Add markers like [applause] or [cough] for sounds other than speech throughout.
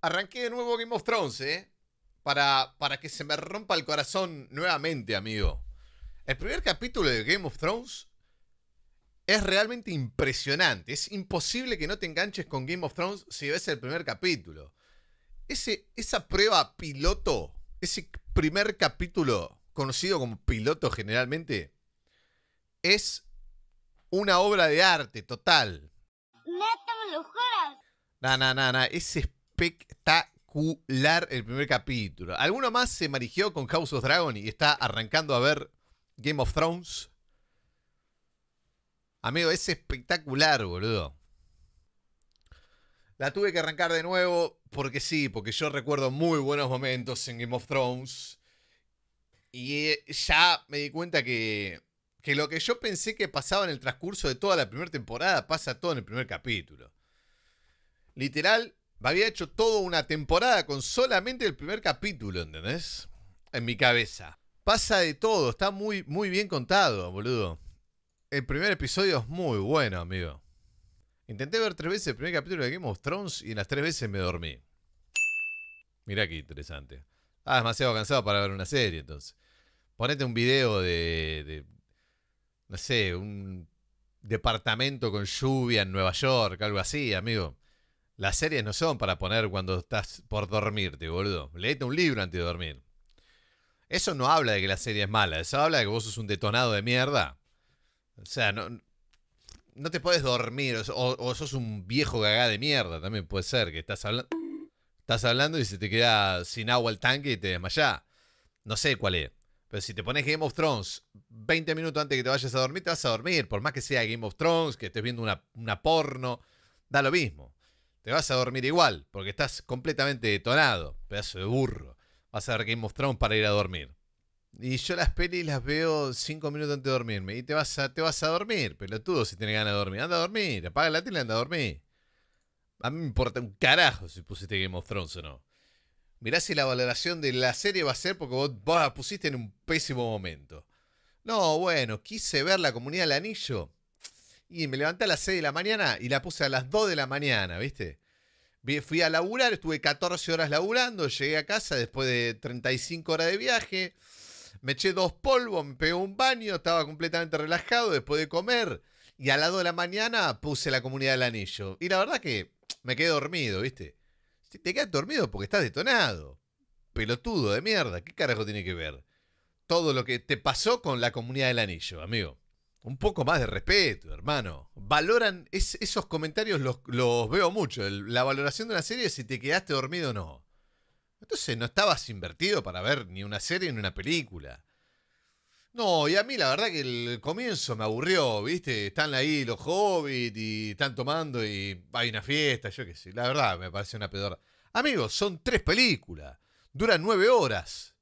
arranqué de nuevo Game of Thrones, ¿eh? Para, para que se me rompa el corazón nuevamente, amigo. El primer capítulo de Game of Thrones es realmente impresionante. Es imposible que no te enganches con Game of Thrones si ves el primer capítulo. Ese, esa prueba piloto, ese primer capítulo conocido como piloto generalmente, es una obra de arte total. No no, no, lo Ese espectacular el primer capítulo. ¿Alguno más se marigió con House of Dragon y está arrancando a ver Game of Thrones? Amigo, es espectacular, boludo. La tuve que arrancar de nuevo porque sí, porque yo recuerdo muy buenos momentos en Game of Thrones. Y eh, ya me di cuenta que, que lo que yo pensé que pasaba en el transcurso de toda la primera temporada pasa todo en el primer capítulo. Literal, había hecho toda una temporada con solamente el primer capítulo, ¿entendés? En mi cabeza. Pasa de todo, está muy, muy bien contado, boludo. El primer episodio es muy bueno, amigo. Intenté ver tres veces el primer capítulo de Game of Thrones y en las tres veces me dormí. Mirá qué interesante. Ah, demasiado cansado para ver una serie, entonces. Ponete un video de, de no sé, un departamento con lluvia en Nueva York, algo así, amigo. Las series no son para poner cuando estás por dormirte, boludo. Leete un libro antes de dormir. Eso no habla de que la serie es mala, eso habla de que vos sos un detonado de mierda. O sea, no, no te puedes dormir, o, o, sos un viejo gagá de mierda, también puede ser, que estás hablando. Estás hablando y se te queda sin agua el tanque y te desmayás. No sé cuál es. Pero si te pones Game of Thrones 20 minutos antes de que te vayas a dormir, te vas a dormir. Por más que sea Game of Thrones, que estés viendo una, una porno, da lo mismo. Te vas a dormir igual, porque estás completamente detonado, pedazo de burro. Vas a ver Game of Thrones para ir a dormir. Y yo las pelis las veo cinco minutos antes de dormirme. Y te vas a, te vas a dormir, pelotudo, si tienes ganas de dormir. Anda a dormir, apaga la tele y anda a dormir. A mí me importa un carajo si pusiste Game of Thrones o no. Mirá si la valoración de la serie va a ser porque vos, vos la pusiste en un pésimo momento. No, bueno, quise ver la comunidad del anillo. Y me levanté a las 6 de la mañana y la puse a las 2 de la mañana, ¿viste? Fui a laburar, estuve 14 horas laburando, llegué a casa después de 35 horas de viaje, me eché dos polvos, me pegó un baño, estaba completamente relajado después de comer. Y a las 2 de la mañana puse la comunidad del anillo. Y la verdad que me quedé dormido, ¿viste? te quedas dormido porque estás detonado. Pelotudo de mierda, ¿qué carajo tiene que ver? Todo lo que te pasó con la comunidad del anillo, amigo. Un poco más de respeto, hermano. Valoran esos comentarios, los, veo mucho. la valoración de una serie es si te quedaste dormido o no. Entonces no estabas invertido para ver ni una serie ni una película. No, y a mí la verdad que el comienzo me aburrió, ¿viste? Están ahí los hobbits y están tomando y hay una fiesta, yo qué sé. La verdad me parece una pedorra. Amigos, son tres películas. Duran nueve horas.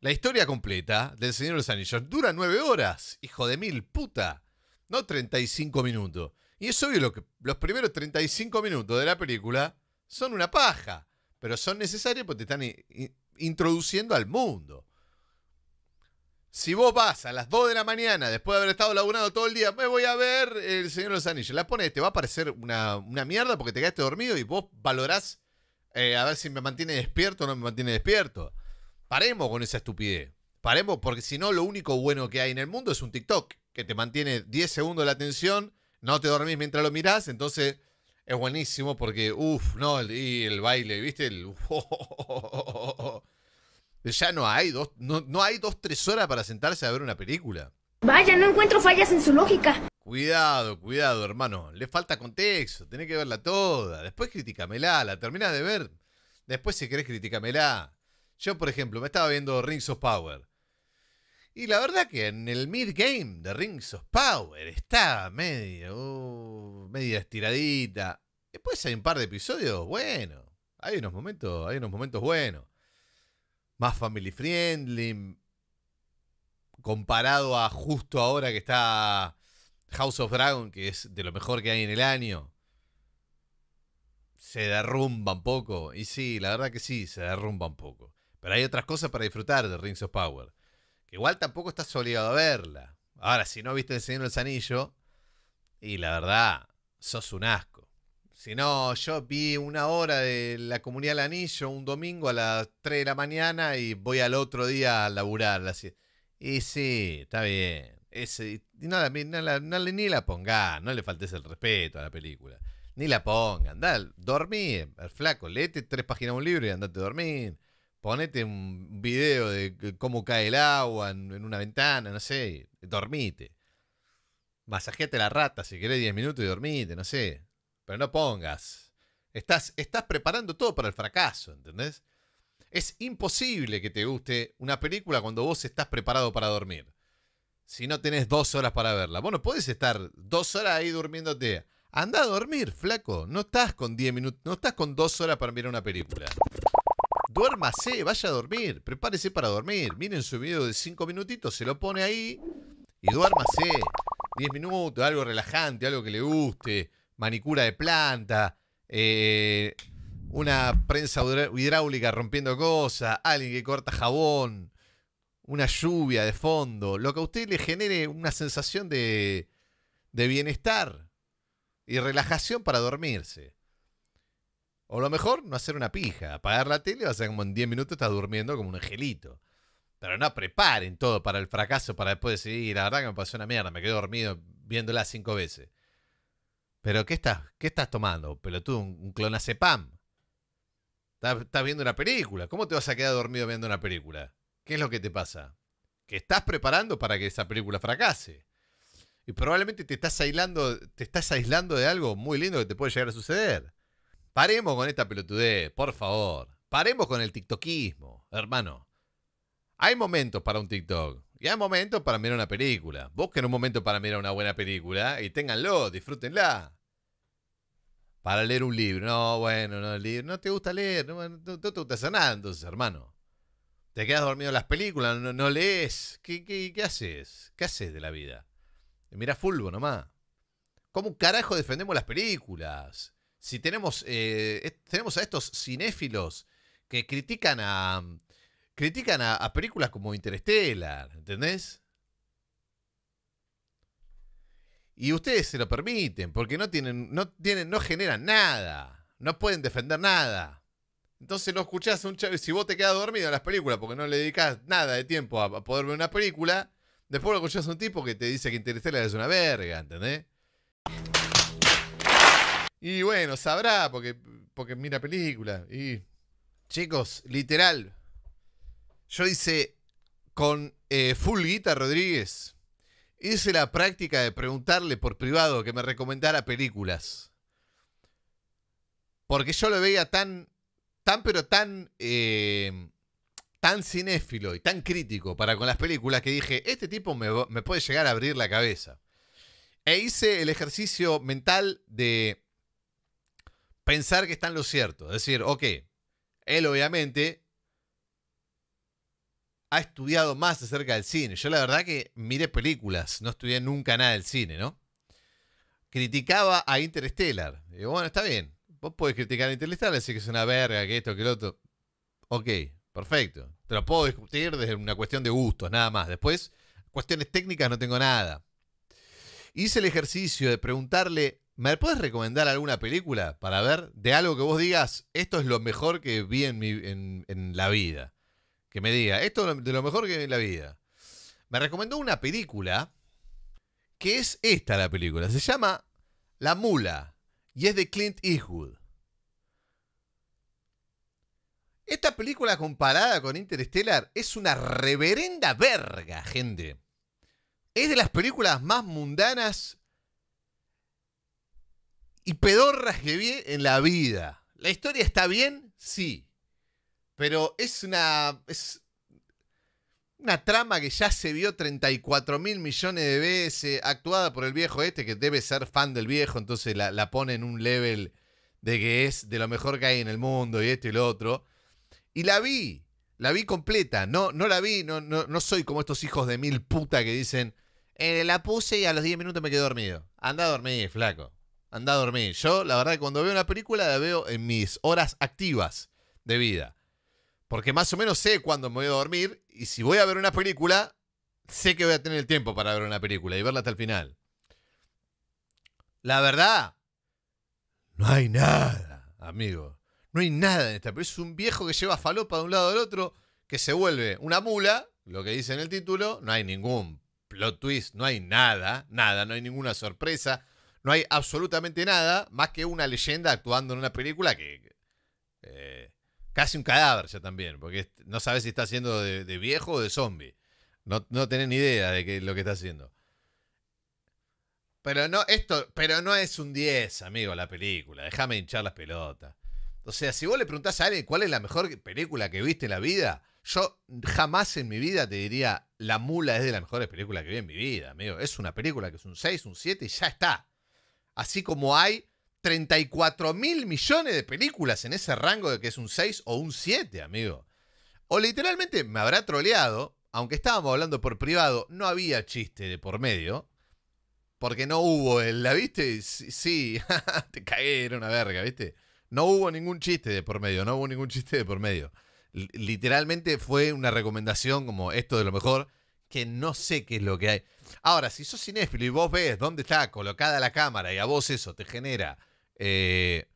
La historia completa del Señor de los Anillos dura nueve horas, hijo de mil puta. No 35 minutos. Y es obvio lo que los primeros 35 minutos de la película son una paja, pero son necesarios porque te están introduciendo al mundo. Si vos vas a las 2 de la mañana, después de haber estado laburando todo el día, me voy a ver El Señor de los Anillos. La pones, te va a parecer una, una mierda porque te quedaste dormido y vos valorás eh, a ver si me mantiene despierto o no me mantiene despierto. Paremos con esa estupidez. Paremos, porque si no, lo único bueno que hay en el mundo es un TikTok, que te mantiene 10 segundos la atención, no te dormís mientras lo mirás, entonces es buenísimo porque, uff, no, el, y el baile, ¿viste? El, [laughs] ya no hay dos, no, hay dos, tres horas para sentarse a ver una película. Vaya, no encuentro fallas en su lógica. Cuidado, cuidado, hermano. Le falta contexto, tenés que verla toda. Después críticamela, la terminás de ver. Después, si querés, críticamela. Yo, por ejemplo, me estaba viendo Rings of Power. Y la verdad que en el mid-game de Rings of Power está medio, uh, media estiradita. Después hay un par de episodios, bueno, hay unos momentos, hay unos momentos buenos. Más family friendly, comparado a justo ahora que está House of Dragon, que es de lo mejor que hay en el año. Se derrumba un poco. Y sí, la verdad que sí, se derrumba un poco. Pero hay otras cosas para disfrutar de Rings of Power. Que igual tampoco estás obligado a verla. Ahora, si no viste El Señor del Anillo, y la verdad, sos un asco. Si no, yo vi una hora de la comunidad del anillo un domingo a las 3 de la mañana y voy al otro día a laburar. Y sí, está bien. Ese, no, ni la pongan, no le faltes el respeto a la película. Ni la pongan, andá, dormí, eh, flaco, leete tres páginas de un libro y andate a dormir. Ponete un video de cómo cae el agua en, una ventana, no sé, dormite. Masajeate la rata si querés 10 minutos y dormite, no sé. Pero no pongas. Estás, estás preparando todo para el fracaso, ¿entendés? Es imposible que te guste una película cuando vos estás preparado para dormir. Si no tenés dos horas para verla. Bueno, puedes estar dos horas ahí durmiéndote. Anda a dormir, flaco. No estás con 10 minutos, no estás con dos horas para mirar una película duérmase, vaya a dormir, prepárese para dormir. Miren su video de 5 minutitos, se lo pone ahí y duérmase. 10 minutos, algo relajante, algo que le guste, manicura de planta, eh, una prensa hidráulica rompiendo cosas, alguien que corta jabón, una lluvia de fondo, lo que a usted le genere una sensación de bienestar y relajación para dormirse. O lo mejor, no hacer una pija, apagar la tele y vas a como en 10 minutos estás durmiendo como un angelito. Pero no preparen todo para el fracaso para después decir, la verdad que me pasó una mierda, me quedé dormido viéndola cinco veces. Pero ¿qué estás, qué estás tomando, pelotudo? ¿Un, un clonazepam? ¿Estás, ¿Estás viendo una película? ¿Cómo te vas a quedar dormido viendo una película? ¿Qué es lo que te pasa? Que estás preparando para que esa película fracase. Y probablemente te estás aislando, te estás aislando de algo muy lindo que te puede llegar a suceder. Paremos con esta pelotudez, por favor. Paremos con el tiktokismo, hermano. Hay momentos para un TikTok y hay momentos para mirar una película. Busquen un momento para mirar una buena película y ténganlo, disfrútenla. Para leer un libro. No, bueno, no, libro. no te gusta leer, no, te gusta hacer nada entonces, hermano. Te quedas dormido en las películas, no, lees. ¿Qué, qué haces? ¿Qué haces de la vida? Mira fulbo nomás. ¿Cómo un carajo defendemos las películas? si tenemos, eh, tenemos a estos cinéfilos que critican a critican a, películas como Interstellar, ¿entendés? Y ustedes se lo permiten, porque no tienen, no tienen, no generan nada, no pueden defender nada. Entonces no escuchás a un chavo, si vos te quedas dormido en las películas porque no le dedicas nada de tiempo a, poder ver una película, después lo escuchás a un tipo que te dice que Interstellar es una verga, ¿entendés? Y bueno, sabrá porque, porque mira película. Y chicos, literal. Yo hice con eh, Full Rodríguez. Hice la práctica de preguntarle por privado que me recomendara películas. Porque yo lo veía tan, tan, pero tan, eh, tan cinéfilo y tan crítico para con las películas que dije, este tipo me puede llegar a abrir la cabeza. E hice el ejercicio mental de pensar que está en lo cierto. Es decir, ok, él obviamente ha estudiado más acerca del cine. Yo la verdad que miré películas, no estudié nunca nada del cine, ¿no? Criticaba a Interstellar. digo, bueno, está bien. Vos podés criticar a Interstellar, decir que es una verga, que esto, que lo otro. Ok, perfecto. Te lo puedo discutir desde una cuestión de gustos, nada más. Después, cuestiones técnicas no tengo nada. Hice el ejercicio de preguntarle ¿Me puedes recomendar alguna película para ver de algo que vos digas, esto es lo mejor que vi en, en la vida? Que me diga, esto es de lo mejor que vi en la vida. Me recomendó una película que es esta la película. Se llama La Mula y es de Clint Eastwood. Esta película comparada con Interstellar es una reverenda verga, gente. Es de las películas más mundanas y pedorras que vi en la vida. La historia está bien, sí. Pero es una. Es una trama que ya se vio 34 mil millones de veces, actuada por el viejo este, que debe ser fan del viejo, entonces la, pone en un level de que es de lo mejor que hay en el mundo y esto y lo otro. Y la vi, la vi completa, no, no la vi, no, no, no soy como estos hijos de mil puta que dicen, eh, la puse y a los 10 minutos me quedé dormido. Anda a dormir, flaco anda a dormir. Yo, la verdad, cuando veo una película la veo en mis horas activas de vida. Porque más o menos sé cuándo me voy a dormir y si voy a ver una película, sé que voy a tener el tiempo para ver una película y verla hasta el final. La verdad, no hay nada, amigo. No hay nada en esta película. Es un viejo que lleva falopa de un lado al otro, que se vuelve una mula, lo que dice en el título. No hay ningún plot twist, no hay nada, nada, no hay ninguna sorpresa no hay absolutamente nada más que una leyenda actuando en una película que... Eh, casi un cadáver ya también, porque no sabes si está haciendo de, viejo o de zombie. No, no tenés ni idea de qué, lo que está haciendo. Pero no, esto, pero no es un 10, amigo, la película. Déjame hinchar las pelotas. O sea, si vos le preguntás a alguien cuál es la mejor película que viste en la vida, yo jamás en mi vida te diría La Mula es de las mejores películas que vi en mi vida, amigo. Es una película que es un 6, un 7 y ya está así como hay 34 mil millones de películas en ese rango de que es un 6 o un 7, amigo. O literalmente me habrá troleado, aunque estábamos hablando por privado, no había chiste de por medio, porque no hubo el, ¿la viste? Sí, [laughs] te caí, una verga, ¿viste? No hubo ningún chiste de por medio, no hubo ningún chiste de por medio. literalmente fue una recomendación como esto de lo mejor no sé qué es lo que hay. Ahora, si sos cinéfilo y vos ves dónde está colocada la cámara y a vos eso te genera eh,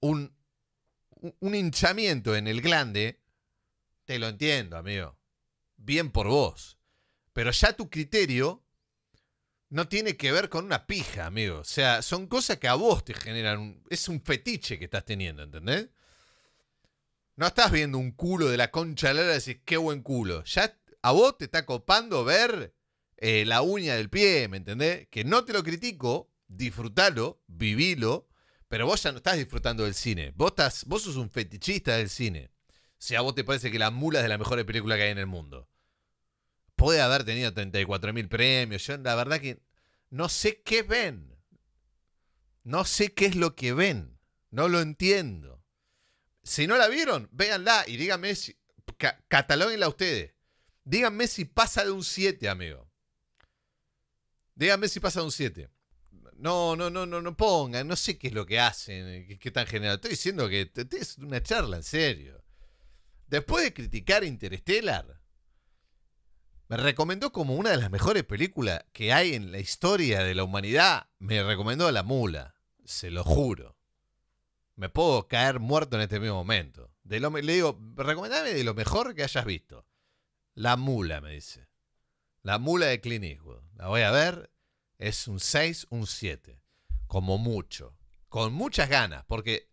un, hinchamiento en el glande, te lo entiendo, amigo. Bien por vos. Pero ya tu criterio no tiene que ver con una pija, amigo. O sea, son cosas que a vos te generan. es un fetiche que estás teniendo, ¿entendés? No estás viendo un culo de la concha de y decís, qué buen culo. Ya a vos te está copando ver eh, la uña del pie, ¿me entendés? Que no te lo critico, disfrutalo, vivilo, pero vos ya no estás disfrutando del cine. Vos, estás, vos sos un fetichista del cine. Si a vos te parece que La Mula es de las mejores películas que hay en el mundo. Puede haber tenido 34 mil premios. Yo la verdad que no sé qué ven. No sé qué es lo que ven. No lo entiendo. Si no la vieron, véanla y díganme, si, catalóguenla ustedes. Díganme si pasa de un 7, amigo. Díganme si pasa de un 7. No, no, no, no, no pongan. No sé qué es lo que hacen, qué, tan general. Estoy diciendo que es una charla en serio. Después de criticar Interstellar, me recomendó como una de las mejores películas que hay en la historia de la humanidad. Me recomendó La Mula. Se lo juro. Me puedo caer muerto en este mismo momento. le digo, recomendame de lo mejor que hayas visto. La mula, me dice. La mula de Clint La voy a ver. Es un 6, un 7. Como mucho. Con muchas ganas. Porque,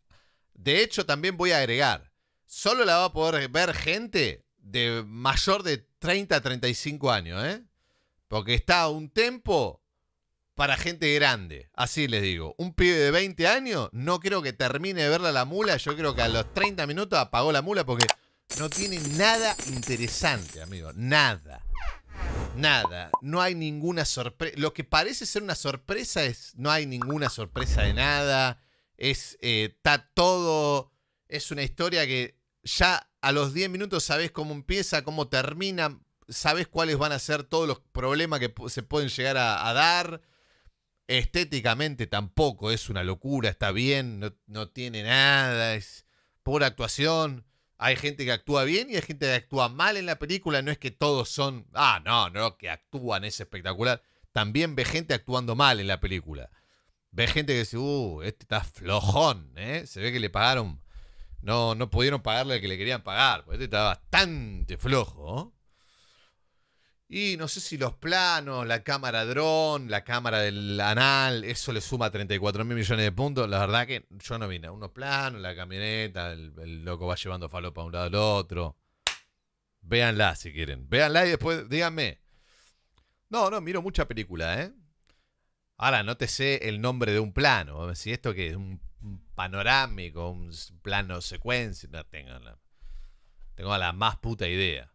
de hecho, también voy a agregar. Solo la va a poder ver gente de mayor de 30 a 35 años, ¿eh? Porque está a un tempo para gente grande. Así les digo. Un pibe de 20 años, no creo que termine de verla la mula. Yo creo que a los 30 minutos apagó la mula porque no tiene nada interesante, amigo. Nada. Nada. No hay ninguna sorpresa. Lo que parece ser una sorpresa es. No hay ninguna sorpresa de nada. Es. Está eh, todo. Es una historia que ya a los 10 minutos sabes cómo empieza, cómo termina. Sabes cuáles van a ser todos los problemas que se pueden llegar a, dar. Estéticamente tampoco es una locura, está bien, no, no tiene nada, es pura actuación. Hay gente que actúa bien y hay gente que actúa mal en la película. No es que todos son, ah, no, no, que actúan es espectacular. También ve gente actuando mal en la película. Ve gente que dice, uh, este está flojón, ¿eh? Se ve que le pagaron, no, no pudieron pagarle el que le querían pagar, este está bastante flojo. Y no sé si los planos, la cámara dron, la cámara del anal, eso le suma 34 mil millones de puntos. La verdad que yo no vine. Unos planos, la camioneta, el, loco va llevando falopa a un lado al otro. Véanla si quieren. Véanla y después díganme. No, no, miro mucha película, ¿eh? Ahora, no te sé el nombre de un plano. Si esto que es un panorámico, un plano secuencia, no tengo la, tengo la más puta idea.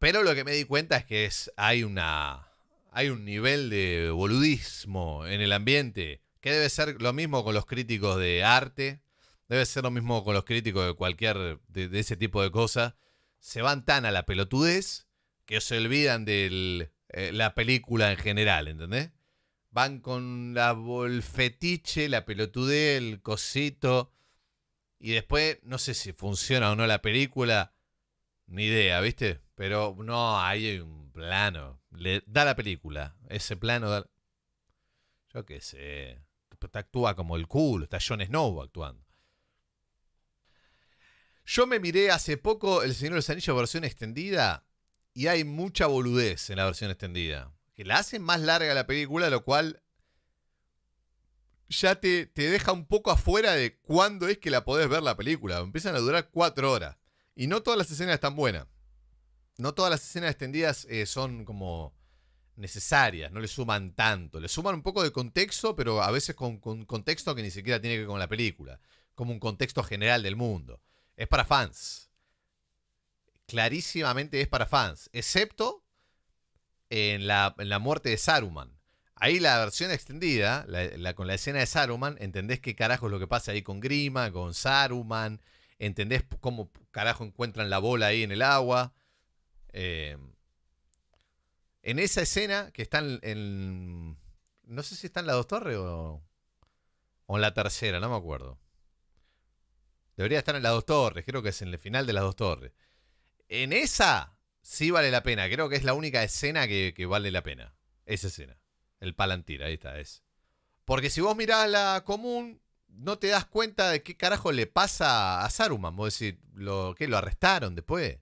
Pero lo que me di cuenta es que es, hay, una, hay un nivel de boludismo en el ambiente, que debe ser lo mismo con los críticos de arte, debe ser lo mismo con los críticos de cualquier, de, ese tipo de cosas. Se van tan a la pelotudez que se olvidan de eh, la película en general, ¿entendés? Van con la, bolfetiche fetiche, la pelotudez, el cosito. Y después, no sé si funciona o no la película. Ni idea, ¿viste? Pero no, ahí hay un plano. Le da la película. Ese plano da. Yo qué sé. Actúa como el culo. Está Jon Snow actuando. Yo me miré hace poco El Señor de los Anillos versión extendida y hay mucha boludez en la versión extendida. Que la hacen más larga la película, lo cual ya te, te, deja un poco afuera de cuándo es que la podés ver la película. Empiezan a durar cuatro horas. Y no todas las escenas están buenas no todas las escenas extendidas eh, son como necesarias, no le suman tanto. Le suman un poco de contexto, pero a veces con, un contexto que ni siquiera tiene que ver con la película, como un contexto general del mundo. Es para fans. Clarísimamente es para fans, excepto en la, muerte de Saruman. Ahí la versión extendida, la, con la escena de Saruman, entendés qué carajo es lo que pasa ahí con Grima, con Saruman, entendés cómo carajo encuentran la bola ahí en el agua eh, en esa escena que están en. No sé si está en la dos torres o, o en la tercera, no me acuerdo. Debería estar en las dos torres, creo que es en el final de las dos torres. En esa sí vale la pena, creo que es la única escena que, vale la pena. Esa escena. El Palantir, ahí está, es. Porque si vos mirás la común, no te das cuenta de qué carajo le pasa a Saruman. Vos decís, lo, que ¿Lo arrestaron después?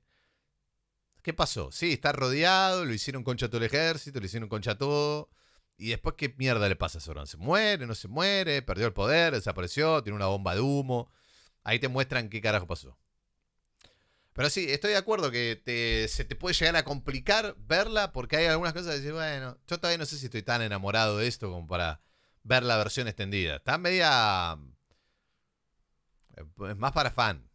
¿Qué pasó? Sí, está rodeado, lo hicieron concha todo el ejército, lo hicieron concha todo. Y después, ¿qué mierda le pasa a Sauron? ¿Se muere? ¿No se muere? ¿Perdió el poder? ¿Desapareció? ¿Tiene una bomba de humo? Ahí te muestran qué carajo pasó. Pero sí, estoy de acuerdo que se te puede llegar a complicar verla porque hay algunas cosas que decir, bueno, yo todavía no sé si estoy tan enamorado de esto como para ver la versión extendida. Está media... Eh, es más para fan.